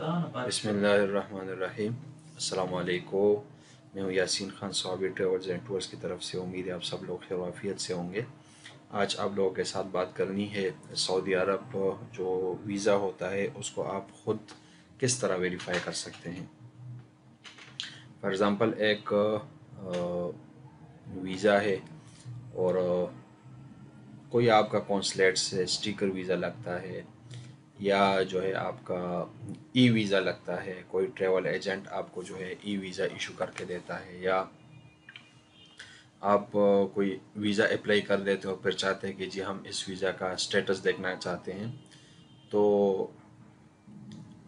बसमीम मैं हूँ यासीन खान सॉबी ट्रेवल्स एंड टूर्स की तरफ से उम्मीद है आप सब लोग खैरवाफियत से होंगे आज आप लोगों के साथ बात करनी है सऊदी अरब जो वीज़ा होता है उसको आप ख़ुद किस तरह वेरीफाई कर सकते हैं फॉर एग्ज़ाम्पल एक वीज़ा है और कोई आपका कौंसलेट से स्टिकर वीज़ा लगता है या जो है आपका ई वीज़ा लगता है कोई ट्रेवल एजेंट आपको जो है ई वीज़ा इशू करके देता है या आप कोई वीज़ा अप्लाई कर देते हो फिर चाहते हैं कि जी हम इस वीज़ा का स्टेटस देखना चाहते हैं तो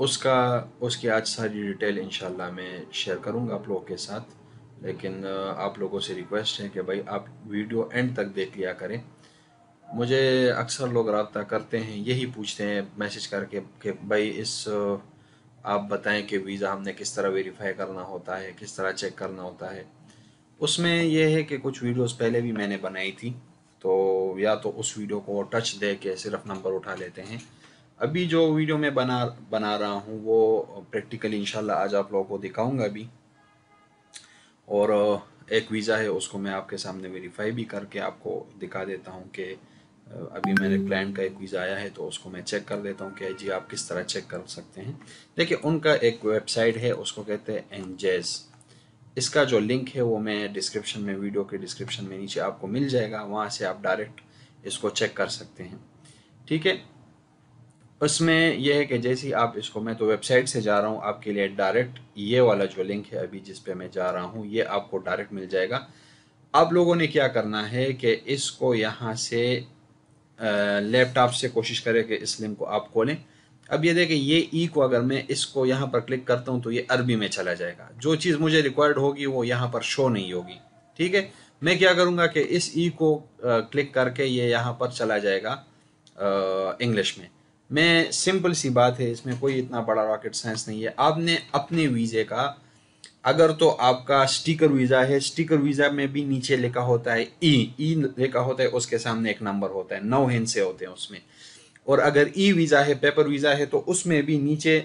उसका उसकी आज सारी डिटेल इन मैं शेयर करूँगा आप लोगों के साथ लेकिन आप लोगों से रिक्वेस्ट है कि भाई आप वीडियो एंड तक देख लिया करें मुझे अक्सर लोग रबता करते हैं यही पूछते हैं मैसेज करके कि भाई इस आप बताएं कि वीज़ा हमने किस तरह वेरीफाई करना होता है किस तरह चेक करना होता है उसमें यह है कि कुछ वीडियोस पहले भी मैंने बनाई थी तो या तो उस वीडियो को टच दे के सिर्फ नंबर उठा लेते हैं अभी जो वीडियो मैं बना बना रहा हूँ वो प्रैक्टिकली इंशाल्लाह आज आप लोगों को दिखाऊंगा अभी और एक वीज़ा है उसको मैं आपके सामने वेरीफाई भी करके आपको दिखा देता हूँ कि अभी मेरे क्लाइंट का एक वीज़ा आया है तो उसको मैं चेक कर देता हूँ कि जी आप किस तरह चेक कर सकते हैं देखिए उनका एक वेबसाइट है उसको कहते हैं एनजेज इसका जो लिंक है वो मैं डिस्क्रिप्शन में वीडियो के डिस्क्रिप्शन में नीचे आपको मिल जाएगा वहाँ से आप डायरेक्ट इसको चेक कर सकते हैं ठीक है उसमें यह है कि जैसे आप इसको मैं तो वेबसाइट से जा रहा हूँ आपके लिए डायरेक्ट ये वाला जो लिंक है अभी जिस पे मैं जा रहा हूँ ये आपको डायरेक्ट मिल जाएगा आप लोगों ने क्या करना है कि इसको यहाँ से लैपटॉप से कोशिश करें कि इस लिंक को आप खोलें अब ये देखें ये ई e को अगर मैं इसको यहाँ पर क्लिक करता हूँ तो ये अरबी में चला जाएगा जो चीज़ मुझे रिक्वायर्ड होगी वो यहाँ पर शो नहीं होगी ठीक है मैं क्या करूँगा कि इस ई e को क्लिक करके ये यहाँ पर चला जाएगा इंग्लिश में मैं सिंपल सी बात है इसमें कोई इतना बड़ा रॉकेट साइंस नहीं है आपने अपने वीज़े का अगर तो आपका स्टिकर वीज़ा है स्टिकर वीज़ा में भी नीचे लिखा होता है ई e, ई e लिखा होता है उसके सामने एक नंबर होता है नौ हिंसे होते हैं उसमें और अगर ई e वीज़ा है पेपर वीज़ा है तो उसमें भी नीचे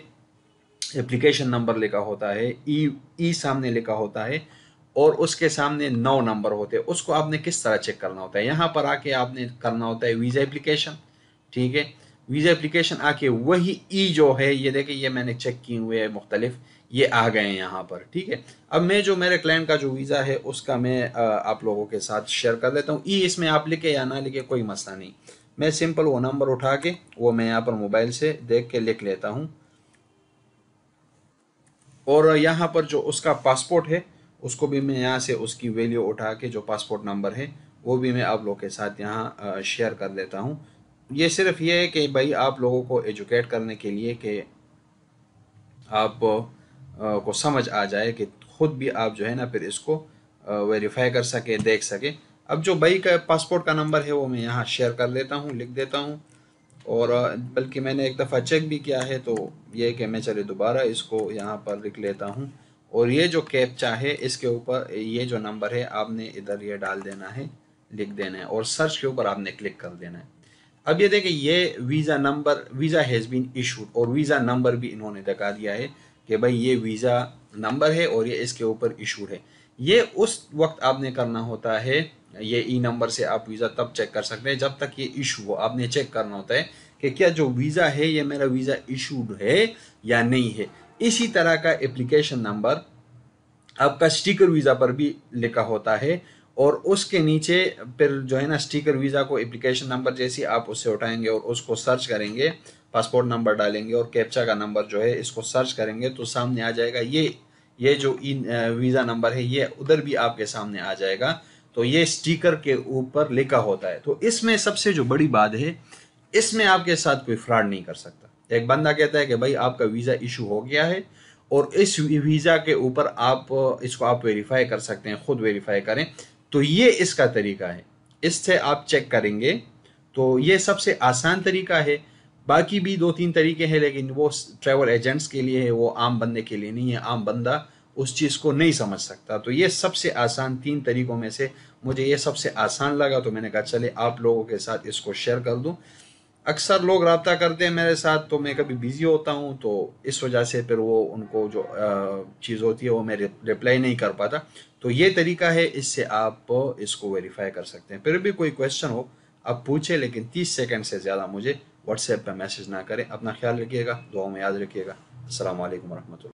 एप्लीकेशन नंबर लिखा होता है ई ई सामने लिखा होता है और उसके सामने नौ नंबर होते हैं उसको आपने किस तरह चेक करना होता है यहाँ पर आके आपने करना होता है वीज़ा एप्लीकेशन ठीक है वीज़ा एप्लीकेशन आके वही ई जो है ये देखिए ये मैंने चेक किए हुए है मुख्तलिफ़ ये आ गए हैं यहाँ पर ठीक है अब मैं जो मेरे क्लाइंट का जो वीज़ा है उसका मैं आप लोगों के साथ शेयर कर लेता हूँ ई इसमें आप लिखे या ना लिखे कोई मसला नहीं मैं सिंपल वो नंबर उठा के वो मैं यहाँ पर मोबाइल से देख के लिख लेता हूँ और यहाँ पर जो उसका पासपोर्ट है उसको भी मैं यहाँ से उसकी वैल्यू उठा के जो पासपोर्ट नंबर है वो भी मैं आप लोगों के साथ यहाँ शेयर कर लेता हूँ ये सिर्फ ये है कि भाई आप लोगों को एजुकेट करने के लिए कि आप को समझ आ जाए कि खुद भी आप जो है ना फिर इसको वेरीफाई कर सके देख सके अब जो भाई का पासपोर्ट का नंबर है वो मैं यहाँ शेयर कर लेता हूँ लिख देता हूँ और बल्कि मैंने एक दफ़ा चेक भी किया है तो ये कि मैं चले दोबारा इसको यहाँ पर लिख लेता हूँ और ये जो कैप चाहे इसके ऊपर ये जो नंबर है आपने इधर ये डाल देना है लिख देना है और सर्च के ऊपर आपने क्लिक कर देना है अब ये देखें ये visa number visa has been issued और वीज़ा नंबर भी इन्होंने दिखा दिया है कि भाई ये वीज़ा नंबर है और ये इसके ऊपर इशूड है ये उस वक्त आपने करना होता है ये ई नंबर से आप वीज़ा तब चेक कर सकते हैं जब तक ये इशू हो आपने चेक करना होता है कि क्या जो वीज़ा है ये मेरा वीज़ा इशूड है या नहीं है इसी तरह का एप्लीकेशन नंबर आपका स्टिकर वीज़ा पर भी लिखा होता है और उसके नीचे फिर जो है ना स्टिकर वीज़ा को एप्लीकेशन नंबर जैसी आप उससे उठाएंगे और उसको सर्च करेंगे पासपोर्ट नंबर डालेंगे और कैप्चा का नंबर जो है इसको सर्च करेंगे तो सामने आ जाएगा ये ये जो इन वीज़ा नंबर है ये उधर भी आपके सामने आ जाएगा तो ये स्टिकर के ऊपर लिखा होता है तो इसमें सबसे जो बड़ी बात है इसमें आपके साथ कोई फ्रॉड नहीं कर सकता एक बंदा कहता है कि भाई आपका वीज़ा इशू हो गया है और इस वीज़ा के ऊपर आप इसको आप वेरीफाई कर सकते हैं ख़ुद वेरीफाई करें तो ये इसका तरीका है इससे आप चेक करेंगे तो ये सबसे आसान तरीका है बाकी भी दो तीन तरीके हैं लेकिन वो ट्रैवल एजेंट्स के लिए है वो आम बंदे के लिए नहीं है आम बंदा उस चीज़ को नहीं समझ सकता तो ये सबसे आसान तीन तरीकों में से मुझे ये सबसे आसान लगा तो मैंने कहा चले आप लोगों के साथ इसको शेयर कर दूँ अक्सर लोग रबता करते हैं मेरे साथ तो मैं कभी बिज़ी होता हूँ तो इस वजह से फिर वो उनको जो चीज़ होती है वो मैं रिप्लाई नहीं कर पाता तो ये तरीका है इससे आप इसको वेरीफाई कर सकते हैं फिर भी कोई क्वेश्चन हो आप पूछे लेकिन तीस सेकेंड से ज़्यादा मुझे व्हाट्सएप पर मैसेज ना करें अपना ख्याल रखिएगा दुआओं में याद रखिएगा असल वरहमल